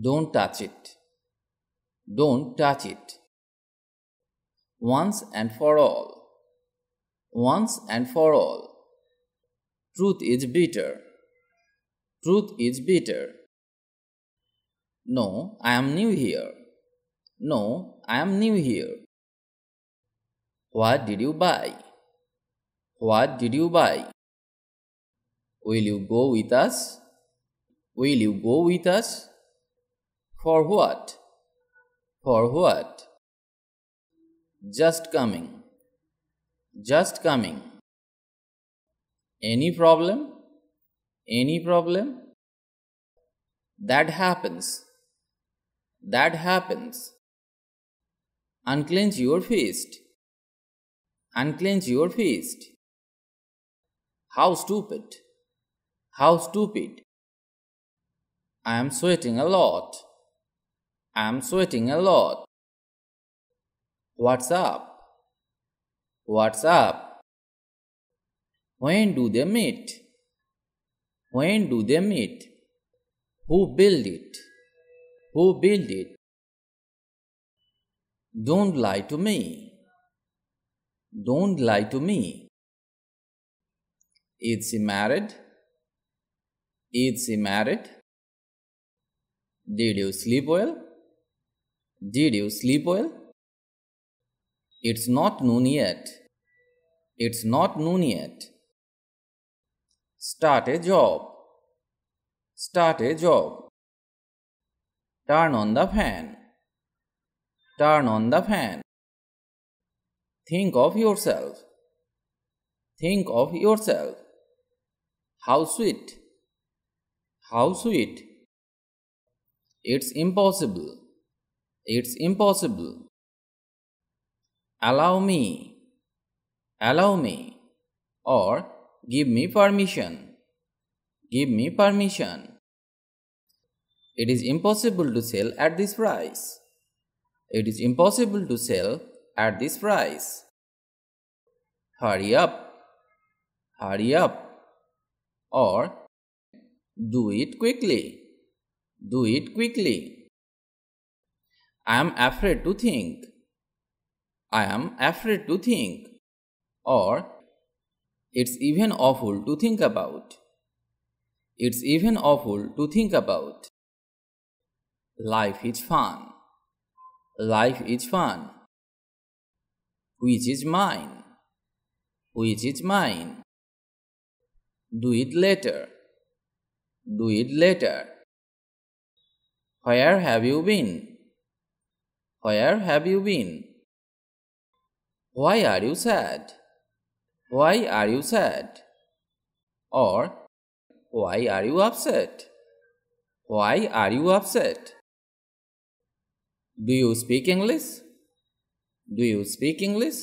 Don't touch it. Don't touch it. Once and for all. Once and for all. Truth is bitter. Truth is bitter. No, I am new here. No, I am new here. What did you buy? What did you buy? Will you go with us? Will you go with us? For what? For what? Just coming. Just coming. Any problem? Any problem? That happens. That happens. Unclench your fist. Unclench your fist. How stupid. How stupid. I am sweating a lot. I'm sweating a lot. What's up? What's up? When do they meet? When do they meet? Who built it? Who built it? Don't lie to me. Don't lie to me. Is he married? Is he married? Did you sleep well? Did you sleep well? It's not noon yet. It's not noon yet. Start a job. Start a job. Turn on the fan. Turn on the fan. Think of yourself. Think of yourself. How sweet. How sweet. It's impossible. It's impossible. Allow me. Allow me. Or give me permission. Give me permission. It is impossible to sell at this price. It is impossible to sell at this price. Hurry up. Hurry up. Or do it quickly. Do it quickly. I am afraid to think. I am afraid to think. Or it's even awful to think about. It's even awful to think about. Life is fun. Life is fun. Which is mine? Which is mine? Do it later. Do it later. Where have you been? Where have you been? Why are you sad? Why are you sad? Or why are you upset? Why are you upset? Do you speak English? Do you speak English?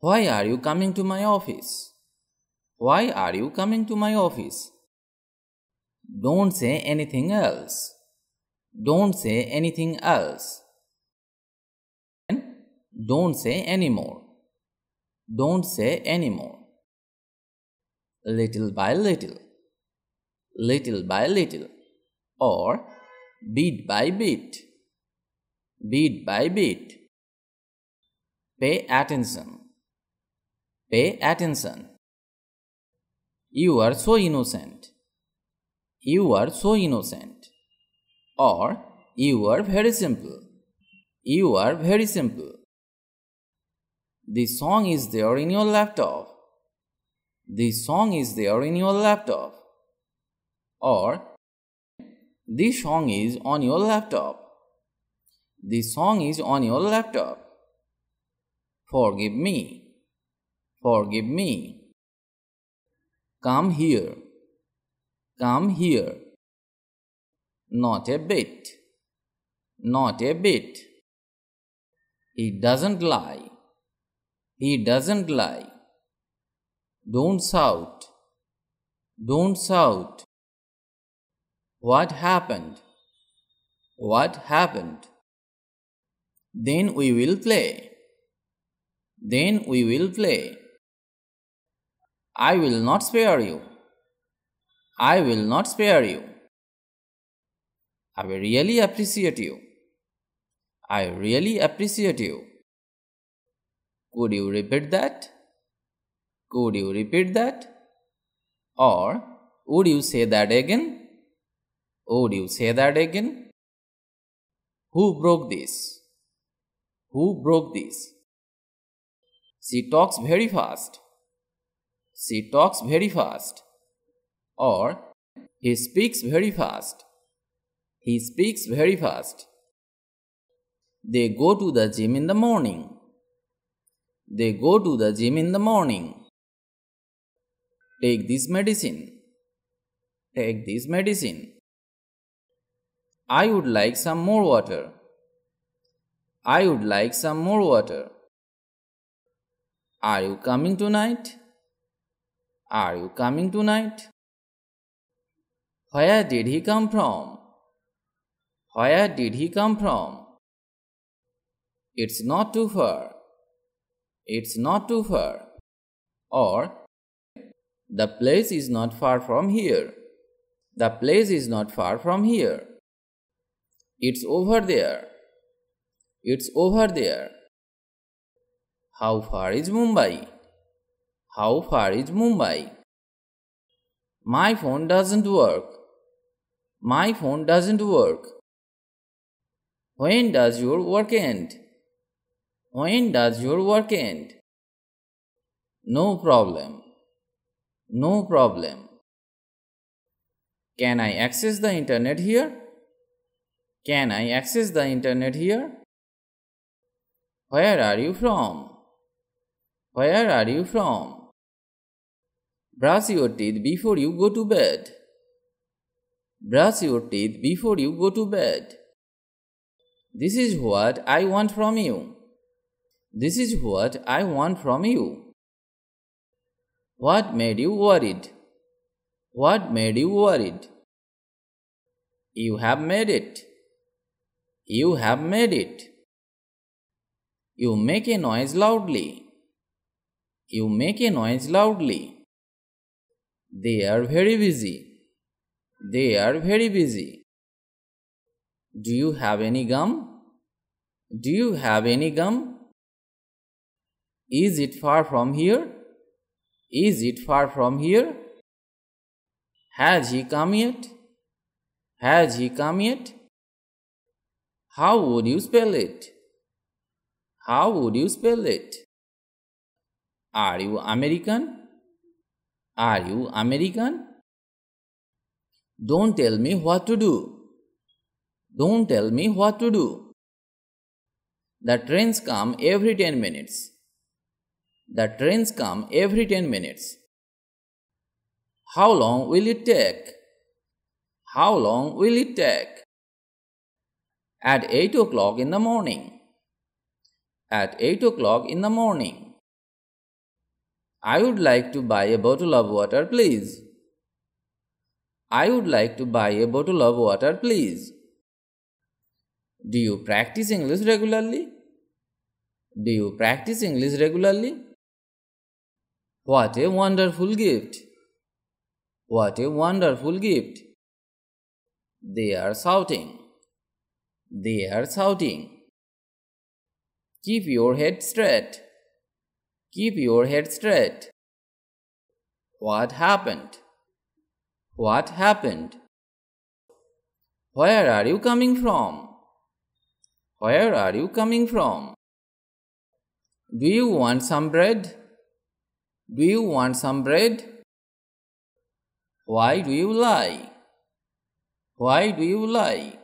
Why are you coming to my office? Why are you coming to my office? Don't say anything else. Don't say anything else. And don't say anymore. Don't say anymore. Little by little. Little by little. Or bit by bit, bit by bit. Pay attention. Pay attention. You are so innocent. You are so innocent or you are very simple. You are very simple. The song is there in your laptop. The song is there in your laptop. Or the song is on your laptop. The song is on your laptop. Forgive me. Forgive me. Come here. Come here. Not a bit. Not a bit. He doesn't lie. He doesn't lie. Don't shout. Don't shout. What happened? What happened? Then we will play. Then we will play. I will not spare you. I will not spare you. I will really appreciate you. I really appreciate you. Could you repeat that? Could you repeat that? Or would you say that again? Would you say that again? Who broke this? Who broke this? She talks very fast. She talks very fast. Or he speaks very fast. He speaks very fast. They go to the gym in the morning. They go to the gym in the morning. Take this medicine. Take this medicine. I would like some more water. I would like some more water. Are you coming tonight? Are you coming tonight? Where did he come from? Where did he come from? It's not too far. It's not too far. Or, the place is not far from here. The place is not far from here. It's over there. It's over there. How far is Mumbai? How far is Mumbai? My phone doesn't work. My phone doesn't work. When does your work end? When does your work end? No problem. No problem. Can I access the internet here? Can I access the internet here? Where are you from? Where are you from? Brush your teeth before you go to bed. Brush your teeth before you go to bed. This is what I want from you. This is what I want from you. What made you worried? What made you worried? You have made it. You have made it. You make a noise loudly. You make a noise loudly. They are very busy. They are very busy. Do you have any gum? Do you have any gum? Is it far from here? Is it far from here? Has he come yet? Has he come yet? How would you spell it? How would you spell it? Are you American? Are you American? Don't tell me what to do. Don't tell me what to do. The trains come every 10 minutes. The trains come every 10 minutes. How long will it take? How long will it take? At 8 o'clock in the morning. At 8 o'clock in the morning. I would like to buy a bottle of water, please. I would like to buy a bottle of water, please. Do you practice English regularly? Do you practice English regularly? What a wonderful gift! What a wonderful gift! They are shouting. They are shouting. Keep your head straight. Keep your head straight. What happened? What happened? Where are you coming from? Where are you coming from? Do you want some bread? Do you want some bread? Why do you lie? Why do you lie?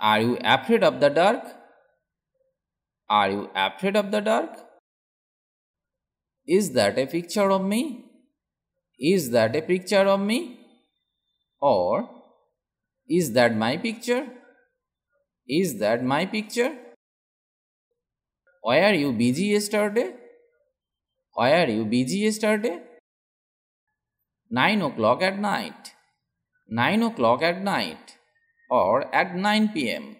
Are you afraid of the dark? Are you afraid of the dark? Is that a picture of me? Is that a picture of me? Or is that my picture? Is that my picture? Why are you busy yesterday? are you busy yesterday? 9 o'clock at night. 9 o'clock at night or at 9 pm.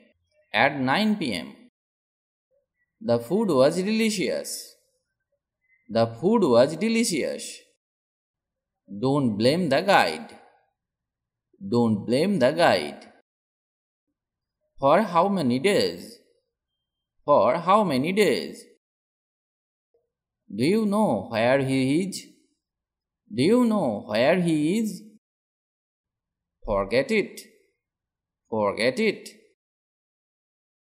At 9 pm. The food was delicious. The food was delicious. Don't blame the guide. Don't blame the guide. For how many days? For how many days? Do you know where he is? Do you know where he is? Forget it. Forget it.